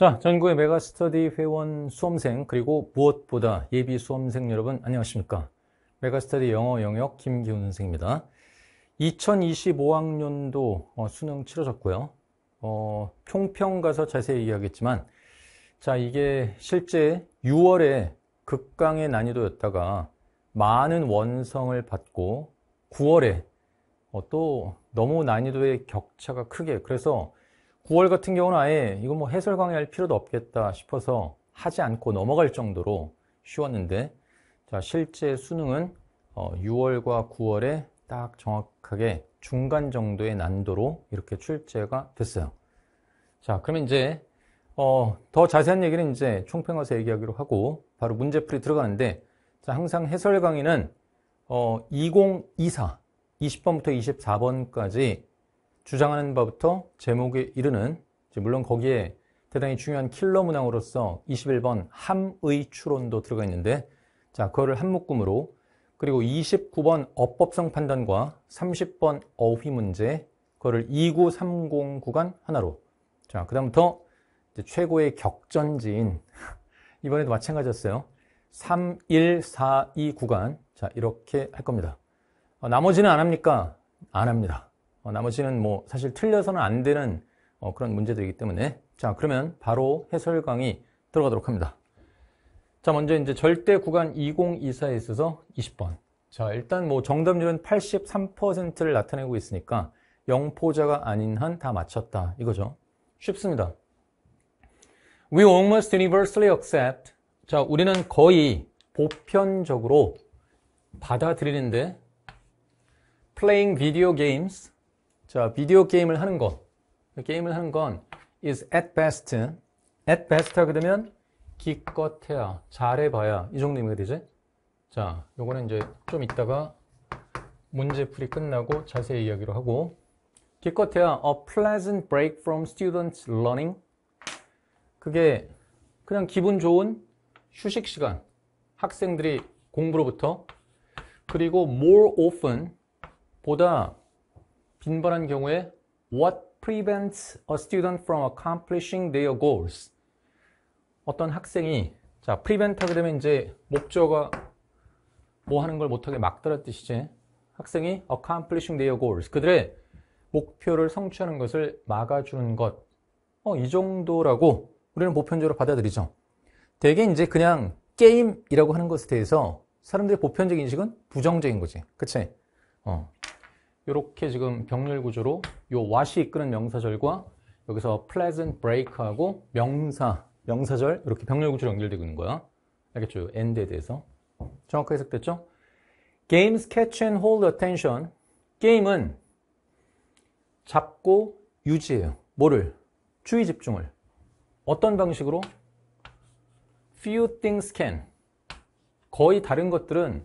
자, 전국의 메가스터디 회원 수험생 그리고 무엇보다 예비 수험생 여러분 안녕하십니까? 메가스터디 영어 영역 김기훈 선생입니다. 2025학년도 어, 수능 치러졌고요. 어, 평평 가서 자세히 얘기하겠지만 자, 이게 실제 6월에 극강의 난이도였다가 많은 원성을 받고 9월에 어, 또 너무 난이도의 격차가 크게 그래서 9월 같은 경우는 아예 이건 뭐 해설 강의할 필요도 없겠다 싶어서 하지 않고 넘어갈 정도로 쉬웠는데 자 실제 수능은 6월과 어, 9월에 딱 정확하게 중간 정도의 난도로 이렇게 출제가 됐어요. 자 그러면 이제 어, 더 자세한 얘기는 이제 총평 가서 얘기하기로 하고 바로 문제풀이 들어가는데 자, 항상 해설 강의는 어, 2024, 20번부터 24번까지 주장하는 바부터 제목에 이르는 물론 거기에 대단히 중요한 킬러 문항으로서 21번 함의 추론도 들어가 있는데 자 그거를 한 묶음으로 그리고 29번 어법성 판단과 30번 어휘 문제 그거를 2930 구간 하나로 자 그다음부터 최고의 격전지인 이번에도 마찬가지였어요 3142 구간 자 이렇게 할 겁니다 어, 나머지는 안 합니까? 안 합니다 어, 나머지는 뭐 사실 틀려서는 안 되는 어, 그런 문제들이기 때문에 자 그러면 바로 해설 강의 들어가도록 합니다. 자 먼저 이제 절대 구간 2024에 있어서 20번 자 일단 뭐 정답률은 83%를 나타내고 있으니까 영포자가 아닌 한 다 맞췄다 이거죠. 쉽습니다. We almost universally accept 자 우리는 거의 보편적으로 받아들이는데 playing video games 자, 비디오 게임을 하는 것. 게임을 하는 건 is at best. at best 하게 되면 기껏해야, 잘해봐야 이 정도 의미가 되지? 자, 요거는 이제 좀 이따가 문제풀이 끝나고 자세히 이야기로 하고 기껏해야 a pleasant break from students learning 그게 그냥 기분 좋은 휴식 시간 학생들이 공부로부터 그리고 more often 보다 빈번한 경우에 What prevents a student from accomplishing their goals? 어떤 학생이 자 prevent 그러면 이제 목적어 뭐 하는 걸 못하게 막더라 뜻이지 학생이 accomplishing their goals 그들의 목표를 성취하는 것을 막아주는 것. 어, 이 정도라고 우리는 보편적으로 받아들이죠. 대개 이제 그냥 게임이라고 하는 것에 대해서 사람들의 보편적 인식은 부정적인 거지. 그치? 어. 이렇게 지금 병렬 구조로 요 와시 이끄는 명사절과 여기서 pleasant break하고 명사, 명사절 이렇게 병렬 구조로 연결되고 있는 거야. 알겠죠? end에 대해서. 정확하게 해석됐죠? Games catch and hold attention. 게임은 잡고 유지해요. 뭐를? 주의 집중을. 어떤 방식으로? Few things can. 거의 다른 것들은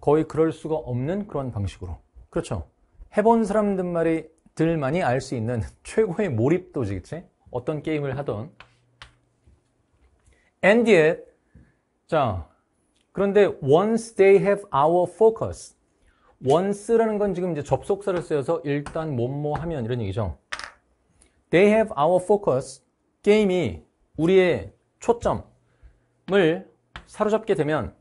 거의 그럴 수가 없는 그런 방식으로. 그렇죠. 해본 사람들만이 들만이 알 수 있는 최고의 몰입도지, 그지 어떤 게임을 하던. And yet, 자, 그런데 once they have our focus. once라는 건 지금 이제 접속사를 쓰여서 일단 뭐뭐 하면 이런 얘기죠. They have our focus. 게임이 우리의 초점을 사로잡게 되면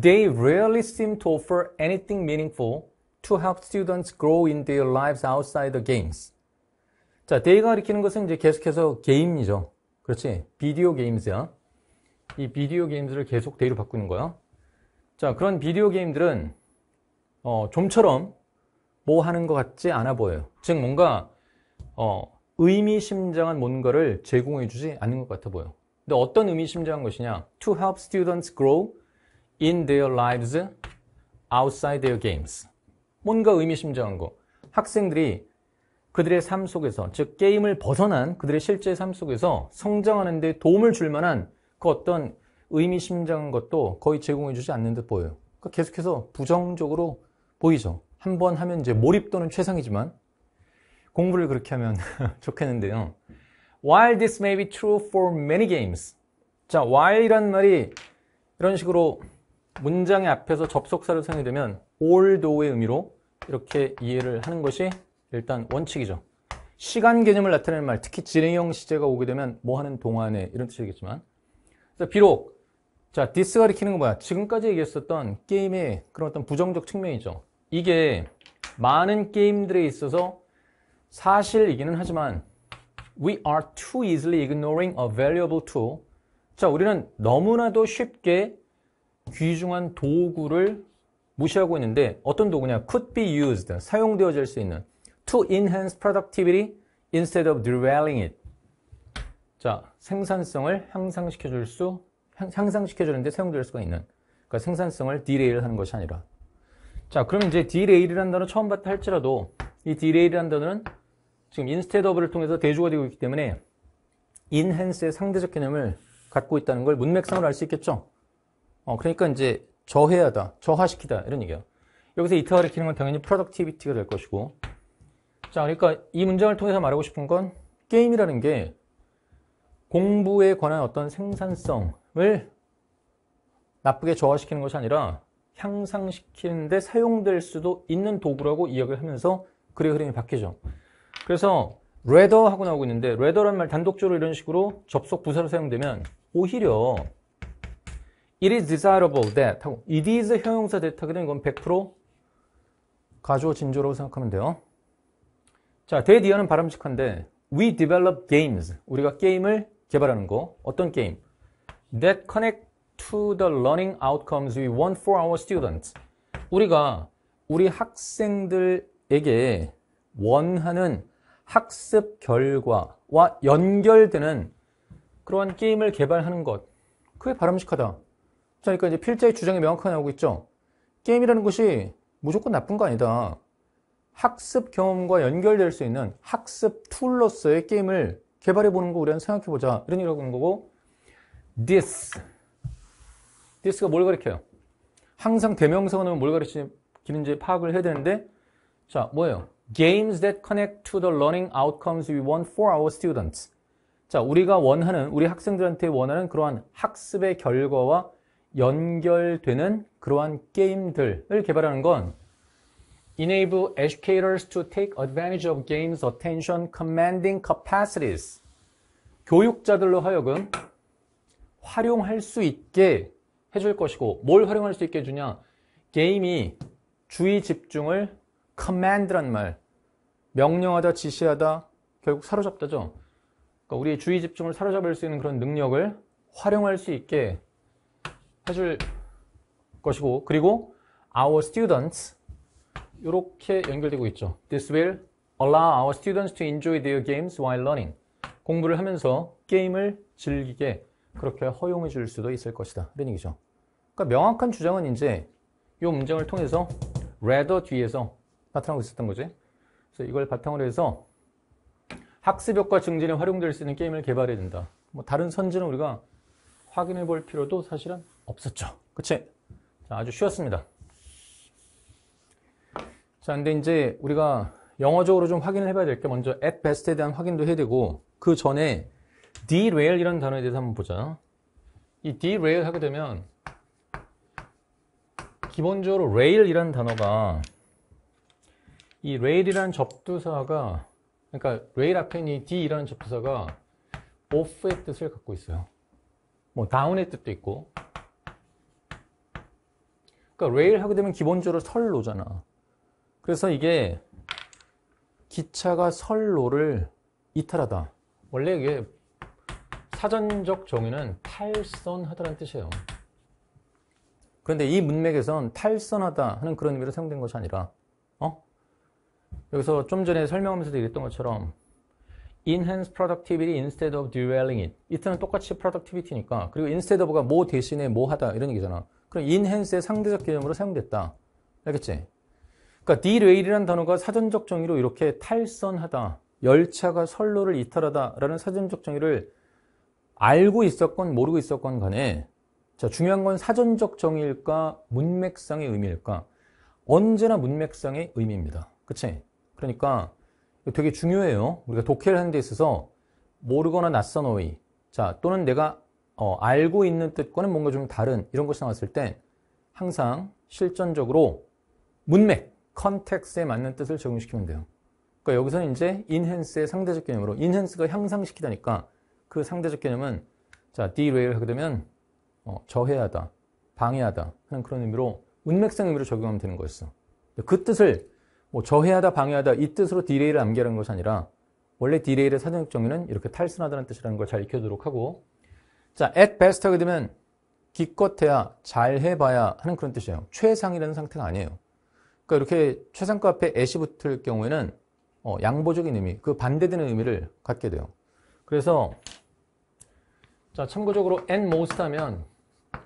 they rarely seem to offer anything meaningful to help students grow in their lives outside the games. 자, 데이가 가리키는 것은 이제 계속해서 게임이죠. 그렇지. 비디오 게임즈야. 이 비디오 게임즈를 계속 데이로 바꾸는 거야. 자, 그런 비디오 게임들은 어, 좀처럼 뭐 하는 것 같지 않아 보여요. 즉 뭔가 어, 의미심장한 뭔가를 제공해 주지 않는 것 같아 보여. 근데 어떤 의미심장한 것이냐? To help students grow in their lives outside their games. 뭔가 의미심장한 거. 학생들이 그들의 삶 속에서, 즉 게임을 벗어난 그들의 실제 삶 속에서 성장하는 데 도움을 줄 만한 그 어떤 의미심장한 것도 거의 제공해 주지 않는 듯 보여요. 그러니까 계속해서 부정적으로 보이죠. 한 번 하면 이제 몰입도는 최상이지만 공부를 그렇게 하면 좋겠는데요. While this may be true for many games. 자, while이란 말이 이런 식으로 문장의 앞에서 접속사를 사용이 되면 although의 의미로 이렇게 이해를 하는 것이 일단 원칙이죠. 시간 개념을 나타내는 말, 특히 진행형 시제가 오게 되면 뭐 하는 동안에 이런 뜻이겠지만 비록 자디스 가리키는 건 뭐야? 지금까지 얘기했었던 게임의 그런 어떤 부정적 측면이죠. 이게 많은 게임들에 있어서 사실이기는 하지만 We are too easily ignoring a valuable tool. 자, 우리는 너무나도 쉽게 귀중한 도구를 무시하고 있는데 어떤 도구냐 could be used 사용되어질 수 있는 to enhance productivity instead of derailing it 자 생산성을 향상시켜 줄수 향상시켜 주는데 사용될 수가 있는 그러니까 생산성을 디레 r a 하는 것이 아니라 자 그럼 이제 디레 r a i l 이라는 단어 처음 봤다 할지라도 이디레 r 이라는 단어는 지금 instead of를 통해서 대조가 되고 있기 때문에 enhance의 상대적 개념을 갖고 있다는 걸 문맥상으로 알 수 있겠죠 어, 그러니까 이제 저해하다, 저하시키다 이런 얘기야. 여기서 이탈을리키는건 당연히 productivity가 될 것이고 자, 그러니까 이 문장을 통해서 말하고 싶은 건 게임이라는 게 공부에 관한 어떤 생산성을 나쁘게 저하시키는 것이 아니라 향상시키는데 사용될 수도 있는 도구라고 이야기를 하면서 글의 흐름이 바뀌죠. 그래서 레더 하고 나오고 있는데 레더란말 단독적으로 이런 식으로 접속 부사로 사용되면 오히려 It is desirable that 하고 it is 형용사 that 하게 되면 이건 100% 가조 진조라고 생각하면 돼요. 자, that 이하는 바람직한데 we develop games. 우리가 게임을 개발하는 거. 어떤 게임? that connect to the learning outcomes we want for our students. 우리가 우리 학생들에게 원하는 학습 결과와 연결되는 그러한 게임을 개발하는 것. 그게 바람직하다. 그러니까 이제 필자의 주장이 명확하게 나오고 있죠. 게임이라는 것이 무조건 나쁜 거 아니다. 학습 경험과 연결될 수 있는 학습 툴로서의 게임을 개발해 보는 거 우리 한 생각해 보자. 이런 얘기를 하는 거고 this this가 뭘 가리켜요? 항상 대명사가 나오면 뭘 가리키는지 파악을 해야 되는데 자, 뭐예요? Games that connect to the learning outcomes we want for our students. 자, 우리가 원하는, 우리 학생들한테 원하는 그러한 학습의 결과와 연결되는 그러한 게임들을 개발하는 건 enable educators to take advantage of games attention commanding capacities 교육자들로 하여금 활용할 수 있게 해줄 것이고 뭘 활용할 수 있게 해주냐 게임이 주의 집중을 command란 말 명령하다 지시하다 결국 사로잡다죠 그러니까 우리의 주의 집중을 사로잡을 수 있는 그런 능력을 활용할 수 있게 해줄 것이고 그리고 our students 이렇게 연결되고 있죠. This will allow our students to enjoy their games while learning. 공부를 하면서 게임을 즐기게 그렇게 허용해 줄 수도 있을 것이다. 이런 얘기죠. 그러니까 명확한 주장은 이제 이 문장을 통해서 rather 뒤에서 바탕으고 있었던 거지. 그래서 이걸 바탕으로 해서 학습 효과 증진에 활용될 수 있는 게임을 개발해야 된다. 뭐 다른 선지는 우리가 확인해 볼 필요도 사실은 없었죠. 그치? 자, 아주 쉬웠습니다. 자, 근데 이제 우리가 영어적으로 좀 확인을 해봐야 될 게 먼저 at best에 대한 확인도 해야 되고 그 전에 derail 이라는 단어에 대해서 한번 보자. 이 derail 하게 되면 기본적으로 rail이라는 단어가 이 rail이라는 접두사가 그러니까 rail 앞에 있는 이 d라는 접두사가 off의 뜻을 갖고 있어요. 뭐 다운의 뜻도 있고 그러니까 레일 하게 되면 기본적으로 선로잖아 그래서 이게 기차가 선로를 이탈하다 원래 이게 사전적 정의는 탈선하다라는 뜻이에요 그런데 이 문맥에선 탈선하다 하는 그런 의미로 사용된 것이 아니라 어? 여기서 좀 전에 설명하면서도 얘기했던 것처럼 enhance productivity instead of derailing it. 이트는 똑같이 productivity니까. 그리고 instead of가 뭐 대신에 뭐 하다 이런 얘기잖아. 그럼 enhance의 상대적 개념으로 사용됐다. 알겠지? 그러니까 derail이라는 단어가 사전적 정의로 이렇게 탈선하다, 열차가 선로를 이탈하다라는 사전적 정의를 알고 있었건 모르고 있었건 간에 자 중요한 건 사전적 정의일까 문맥상의 의미일까 언제나 문맥상의 의미입니다. 그치? 그러니까 되게 중요해요. 우리가 독해를 하는 데 있어서 모르거나 낯선 어휘, 자 또는 내가 어, 알고 있는 뜻과는 뭔가 좀 다른 이런 것이 나왔을 때 항상 실전적으로 문맥, 컨텍스에 맞는 뜻을 적용시키면 돼요. 그러니까 여기서는 이제 인핸스의 상대적 개념으로 인핸스가 향상시키다니까 그 상대적 개념은 자 디레이를 하게 되면 어, 저해하다, 방해하다 하는 그런 의미로 문맥상 의미로 적용하면 되는 거였어. 그 뜻을 뭐 저해하다 방해하다 이 뜻으로 디레이를 암기하는 것이 아니라 원래 디레이의 사전적 정의는 이렇게 탈선하다는 뜻이라는 걸 잘 익혀두도록 하고 자, at best 하게 되면 기껏해야 잘 해봐야 하는 그런 뜻이에요. 최상이라는 상태가 아니에요. 그러니까 이렇게 최상급 앞에 at이 붙을 경우에는 어, 양보적인 의미, 그 반대되는 의미를 갖게 돼요. 그래서 자 참고적으로 at most 하면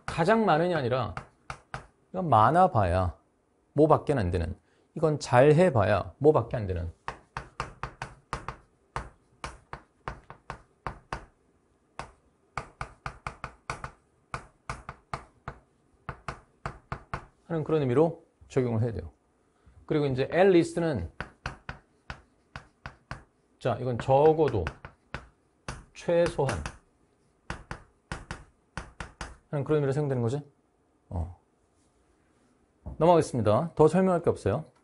가장 많은이 아니라 많아 봐야 뭐밖에 안 되는 이건 잘 해봐야 뭐밖에 안 되는 하는 그런 의미로 적용을 해야 돼요. 그리고 이제 at l e a s 는자 이건 적어도 최소한 하는 그런 의미로 사용되는 거지. 어. 넘어가겠습니다. 더 설명할 게 없어요.